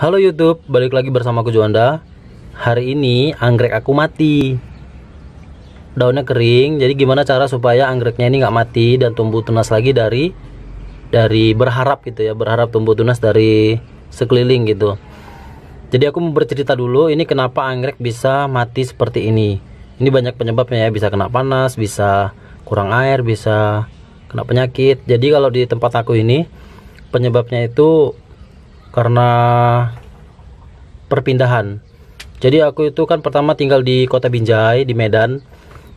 Halo YouTube, balik lagi bersama aku Juanda. Hari ini anggrek aku mati. Daunnya kering, jadi gimana cara supaya anggreknya ini nggak mati dan tumbuh tunas lagi dari dari berharap gitu ya, berharap tumbuh tunas dari sekeliling gitu. Jadi aku mau bercerita dulu ini kenapa anggrek bisa mati seperti ini. Ini banyak penyebabnya ya, bisa kena panas, bisa kurang air, bisa kena penyakit. Jadi kalau di tempat aku ini penyebabnya itu karena perpindahan. Jadi aku itu kan pertama tinggal di Kota Binjai di Medan.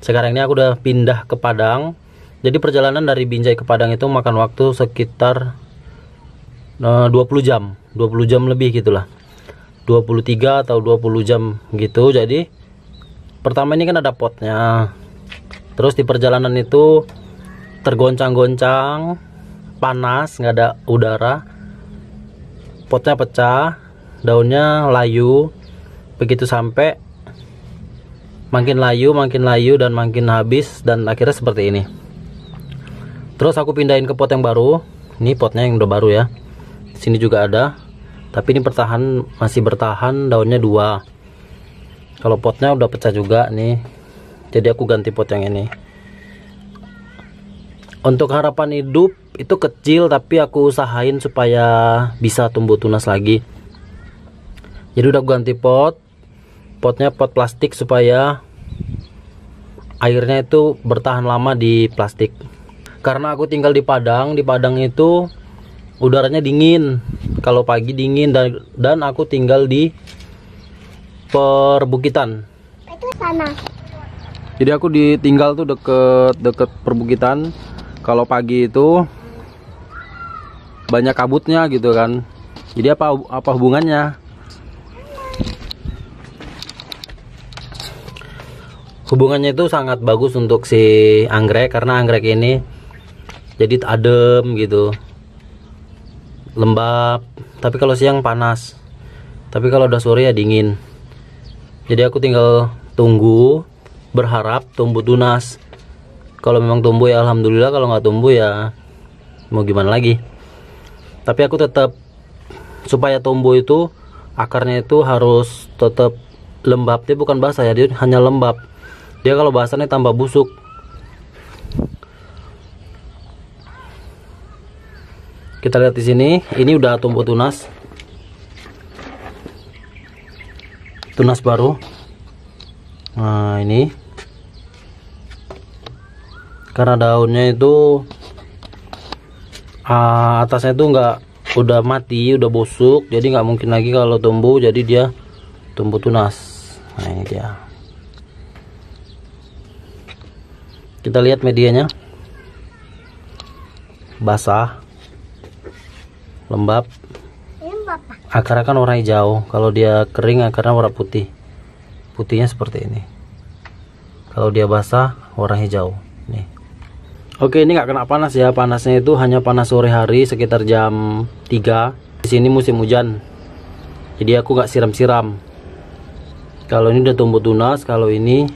Sekarang ini aku udah pindah ke Padang. Jadi perjalanan dari Binjai ke Padang itu makan waktu sekitar 20 eh, jam, 20 jam lebih gitulah. 23 atau 20 jam gitu. Jadi pertama ini kan ada potnya. Terus di perjalanan itu tergoncang-goncang, panas, nggak ada udara potnya pecah daunnya layu begitu sampai makin layu makin layu dan makin habis dan akhirnya seperti ini terus aku pindahin ke pot yang baru ini potnya yang udah baru ya sini juga ada tapi ini bertahan masih bertahan daunnya dua kalau potnya udah pecah juga nih jadi aku ganti pot yang ini untuk harapan hidup itu kecil tapi aku usahain supaya bisa tumbuh tunas lagi jadi udah ganti pot potnya pot plastik supaya airnya itu bertahan lama di plastik karena aku tinggal di Padang di Padang itu udaranya dingin kalau pagi dingin dan dan aku tinggal di perbukitan itu sana jadi aku ditinggal tuh deket deket perbukitan kalau pagi itu banyak kabutnya gitu kan jadi apa apa hubungannya hubungannya itu sangat bagus untuk si anggrek karena anggrek ini jadi adem gitu lembab tapi kalau siang panas tapi kalau udah sore ya dingin jadi aku tinggal tunggu berharap tumbuh tunas kalau memang tumbuh ya alhamdulillah kalau nggak tumbuh ya mau gimana lagi tapi aku tetap supaya tumbuh itu akarnya itu harus tetap lembab dia bukan basah ya dia hanya lembab dia kalau nih tambah busuk kita lihat di sini ini udah tumbuh tunas tunas baru nah ini karena daunnya itu uh, atasnya itu nggak udah mati udah busuk jadi nggak mungkin lagi kalau tumbuh jadi dia tumbuh tunas nah ini dia kita lihat medianya basah lembab akar akan warna hijau kalau dia kering akarnya warna putih putihnya seperti ini kalau dia basah warna hijau nih Oke ini nggak kena panas ya panasnya itu hanya panas sore hari sekitar jam 3 di sini musim hujan jadi aku nggak siram-siram kalau ini udah tumbuh tunas kalau ini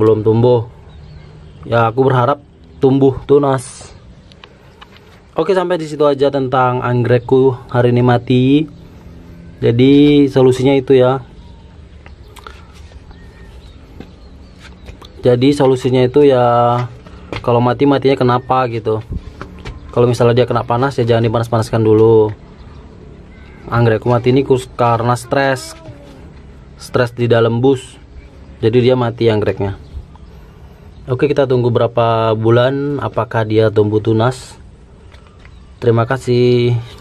belum tumbuh ya aku berharap tumbuh tunas oke sampai di situ aja tentang anggrekku hari ini mati jadi solusinya itu ya jadi solusinya itu ya kalau mati matinya kenapa gitu kalau misalnya dia kena panas ya jangan dipanas-panaskan dulu anggrekku mati ini karena stres stres di dalam bus jadi dia mati anggreknya oke kita tunggu berapa bulan apakah dia tumbuh tunas terima kasih